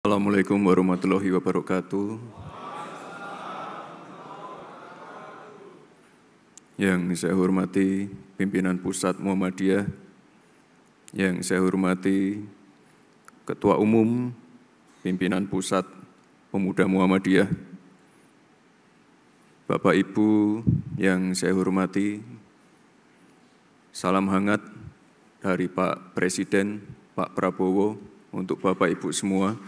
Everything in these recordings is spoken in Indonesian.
Assalamualaikum warahmatullahi wabarakatuh. Yang saya hormati pimpinan pusat Muhammadiyah, yang saya hormati Ketua Umum pimpinan pusat Pemuda Muhammadiyah, Bapak Ibu yang saya hormati, salam hangat dari Pak Presiden, Pak Prabowo, untuk Bapak Ibu semua.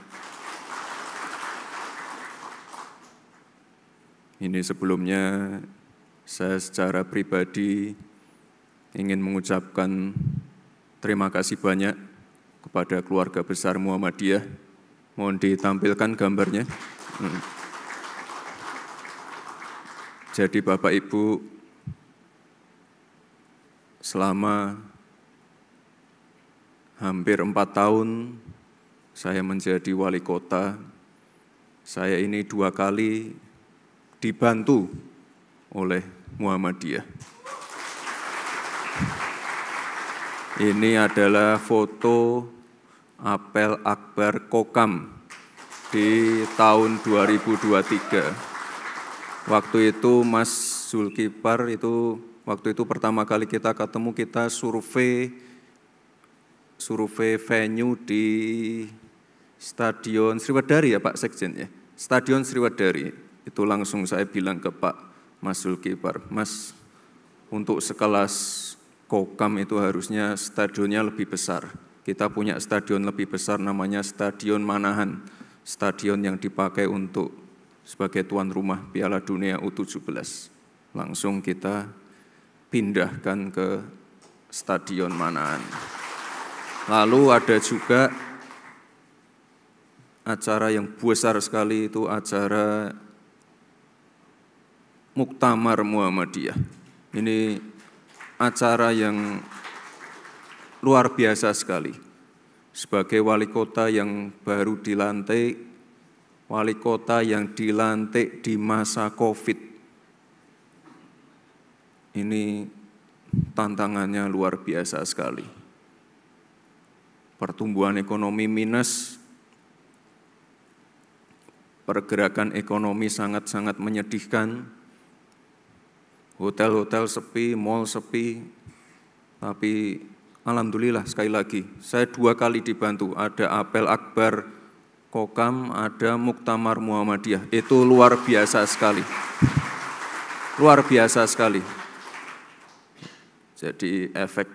Ini sebelumnya saya secara pribadi ingin mengucapkan terima kasih banyak kepada keluarga besar Muhammadiyah. Mohon ditampilkan gambarnya. Hmm. Jadi Bapak Ibu, selama hampir empat tahun saya menjadi wali kota, saya ini dua kali dibantu oleh Muhammadiyah. Ini adalah foto apel akbar kokam di tahun 2023. Waktu itu Mas Zulkifar itu waktu itu pertama kali kita ketemu kita survei survei venue di Stadion Sriwedari ya Pak Sekjen ya. Stadion Sriwedari Itu langsung saya bilang ke Pak Masul Kipar, Mas untuk sekelas Kokam itu harusnya stadionnya lebih besar. Kita punya stadion lebih besar namanya Stadion Manahan. Stadion yang dipakai untuk sebagai tuan rumah Piala Dunia U17. Langsung kita pindahkan ke Stadion Manahan. Lalu ada juga acara yang besar sekali itu acara Muktamar Muhammadiyah. Ini acara yang luar biasa sekali. Sebagai wali kota yang baru dilantik, wali kota yang dilantik di masa COVID. Ini tantangannya luar biasa sekali. Pertumbuhan ekonomi minus pergerakan ekonomi sangat-sangat menyedihkan, hotel-hotel sepi, mall sepi, tapi Alhamdulillah sekali lagi, saya dua kali dibantu, ada apel akbar kokam, ada muktamar Muhammadiyah, itu luar biasa sekali. Luar biasa sekali. Jadi efek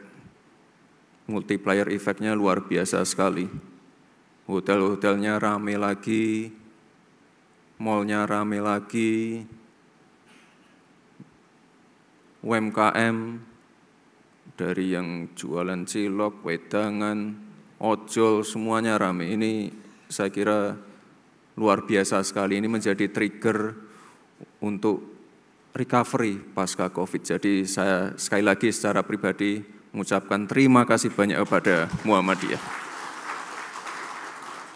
multiplier efeknya luar biasa sekali. Hotel-hotelnya rame lagi, malnya rame lagi, UMKM dari yang jualan cilok, wedangan, ojol semuanya rame. Ini saya kira luar biasa sekali. Ini menjadi trigger untuk recovery pasca COVID. Jadi saya sekali lagi secara pribadi mengucapkan terima kasih banyak kepada Muhammadiyah.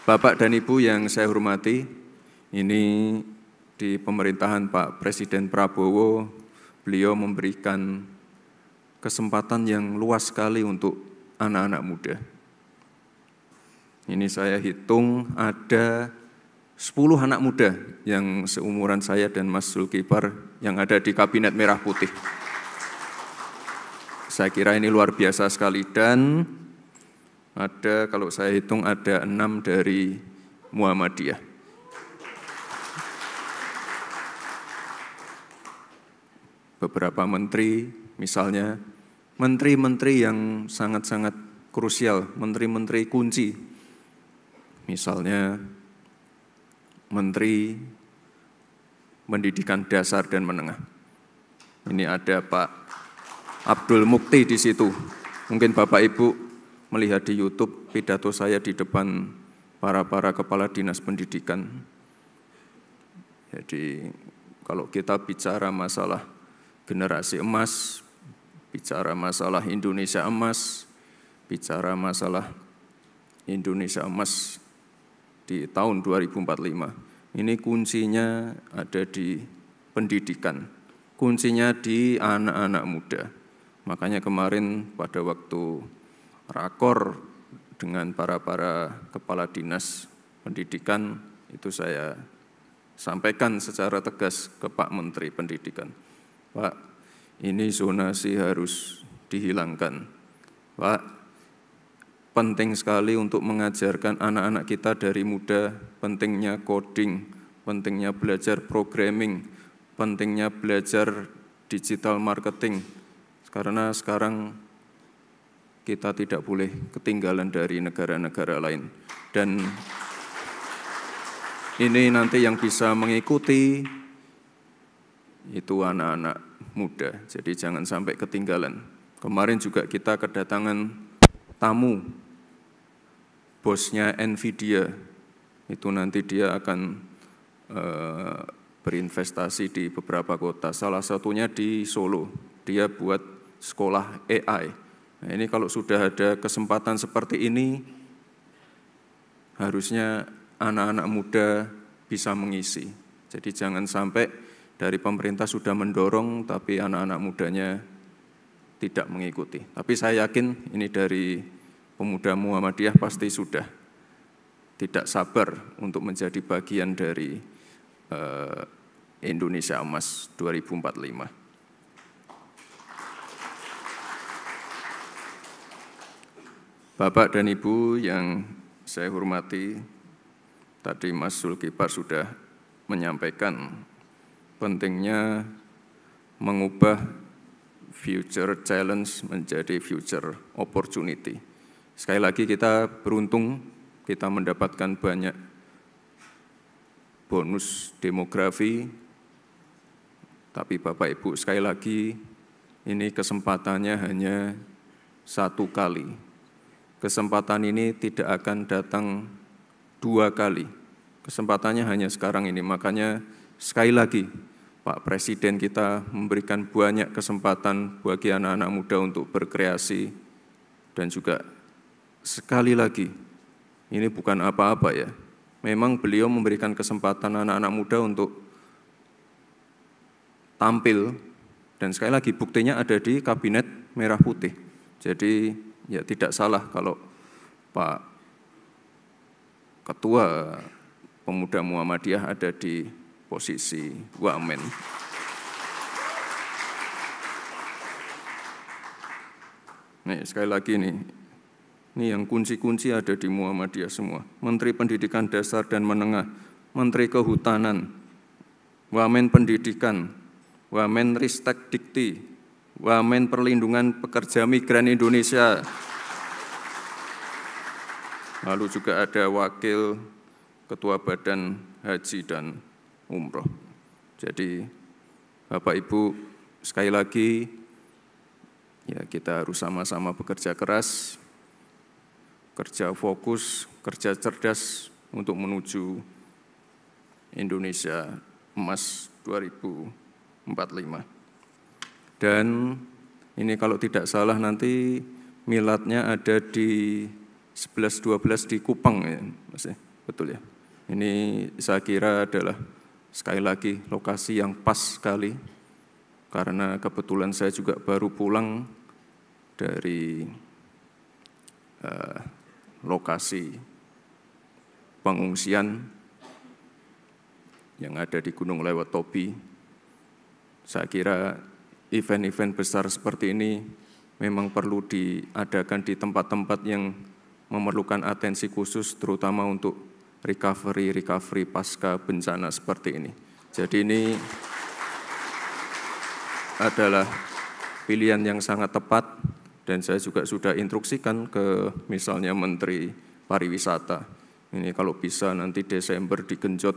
Bapak dan Ibu yang saya hormati, ini di pemerintahan Pak Presiden Prabowo, beliau memberikan kesempatan yang luas sekali untuk anak-anak muda. Ini saya hitung ada 10 anak muda yang seumuran saya dan Mas Zulkifar yang ada di Kabinet Merah Putih. Saya kira ini luar biasa sekali dan ada kalau saya hitung ada enam dari Muhammadiyah. beberapa menteri, misalnya menteri-menteri yang sangat-sangat krusial, menteri-menteri kunci. Misalnya Menteri Pendidikan Dasar dan Menengah. Ini ada Pak Abdul Mukti di situ. Mungkin Bapak Ibu melihat di YouTube pidato saya di depan para-para kepala dinas pendidikan. Jadi kalau kita bicara masalah generasi emas, bicara masalah Indonesia emas, bicara masalah Indonesia emas di tahun 2045. Ini kuncinya ada di pendidikan, kuncinya di anak-anak muda. Makanya kemarin pada waktu rakor dengan para-para kepala dinas pendidikan itu saya sampaikan secara tegas ke Pak Menteri Pendidikan Pak, ini zonasi harus dihilangkan. Pak, penting sekali untuk mengajarkan anak-anak kita dari muda pentingnya coding, pentingnya belajar programming, pentingnya belajar digital marketing. Karena sekarang kita tidak boleh ketinggalan dari negara-negara lain. Dan ini nanti yang bisa mengikuti itu anak-anak muda. Jadi jangan sampai ketinggalan. Kemarin juga kita kedatangan tamu, bosnya Nvidia. Itu nanti dia akan e, berinvestasi di beberapa kota. Salah satunya di Solo. Dia buat sekolah AI. Nah, ini kalau sudah ada kesempatan seperti ini, harusnya anak-anak muda bisa mengisi. Jadi jangan sampai dari pemerintah sudah mendorong, tapi anak-anak mudanya tidak mengikuti. Tapi saya yakin ini dari pemuda Muhammadiyah pasti sudah tidak sabar untuk menjadi bagian dari uh, Indonesia Emas 2045. Bapak dan Ibu yang saya hormati, tadi Mas Zulkifar sudah menyampaikan pentingnya mengubah future challenge menjadi future opportunity. Sekali lagi kita beruntung kita mendapatkan banyak bonus demografi, tapi Bapak Ibu sekali lagi ini kesempatannya hanya satu kali. Kesempatan ini tidak akan datang dua kali. Kesempatannya hanya sekarang ini, makanya sekali lagi Pak Presiden kita memberikan banyak kesempatan bagi anak-anak muda untuk berkreasi dan juga sekali lagi ini bukan apa-apa ya. Memang beliau memberikan kesempatan anak-anak muda untuk tampil dan sekali lagi buktinya ada di kabinet merah putih. Jadi ya tidak salah kalau Pak Ketua Pemuda Muhammadiyah ada di posisi wamen. Nih, sekali lagi nih, ini yang kunci-kunci ada di Muhammadiyah semua. Menteri Pendidikan Dasar dan Menengah, Menteri Kehutanan, Wamen Pendidikan, Wamen Ristek Dikti, Wamen Perlindungan Pekerja Migran Indonesia. Lalu juga ada Wakil Ketua Badan Haji dan umroh. Jadi Bapak Ibu sekali lagi ya kita harus sama-sama bekerja keras, kerja fokus, kerja cerdas untuk menuju Indonesia Emas 2045. Dan ini kalau tidak salah nanti milatnya ada di 11-12 di Kupang ya, masih ya. Betul ya. Ini saya kira adalah Sekali lagi, lokasi yang pas sekali, karena kebetulan saya juga baru pulang dari eh, lokasi pengungsian yang ada di Gunung Lewat Tobi. Saya kira event-event besar seperti ini memang perlu diadakan di tempat-tempat yang memerlukan atensi khusus, terutama untuk recovery recovery pasca bencana seperti ini. Jadi ini adalah pilihan yang sangat tepat dan saya juga sudah instruksikan ke misalnya Menteri Pariwisata. Ini kalau bisa nanti Desember digenjot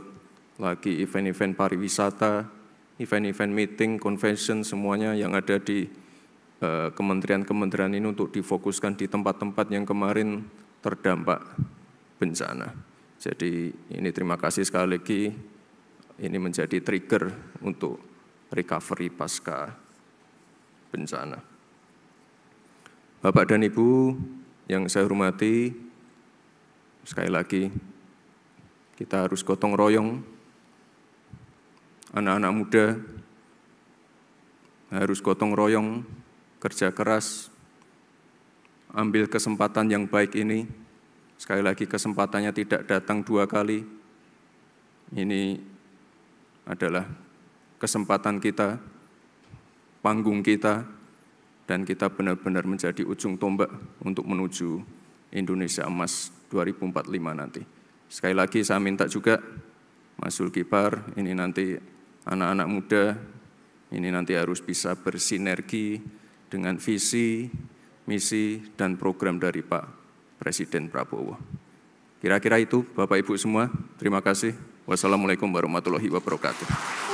lagi event-event pariwisata, event-event meeting, convention semuanya yang ada di eh, kementerian-kementerian ini untuk difokuskan di tempat-tempat yang kemarin terdampak bencana. Jadi ini terima kasih sekali lagi, ini menjadi trigger untuk recovery pasca bencana. Bapak dan Ibu yang saya hormati, sekali lagi kita harus gotong royong, anak-anak muda harus gotong royong, kerja keras, ambil kesempatan yang baik ini, Sekali lagi kesempatannya tidak datang dua kali. Ini adalah kesempatan kita, panggung kita, dan kita benar-benar menjadi ujung tombak untuk menuju Indonesia Emas 2045 nanti. Sekali lagi saya minta juga Mas Kipar, ini nanti anak-anak muda, ini nanti harus bisa bersinergi dengan visi, misi, dan program dari Pak Presiden Prabowo. Kira-kira itu Bapak Ibu semua. Terima kasih. Wassalamualaikum warahmatullahi wabarakatuh.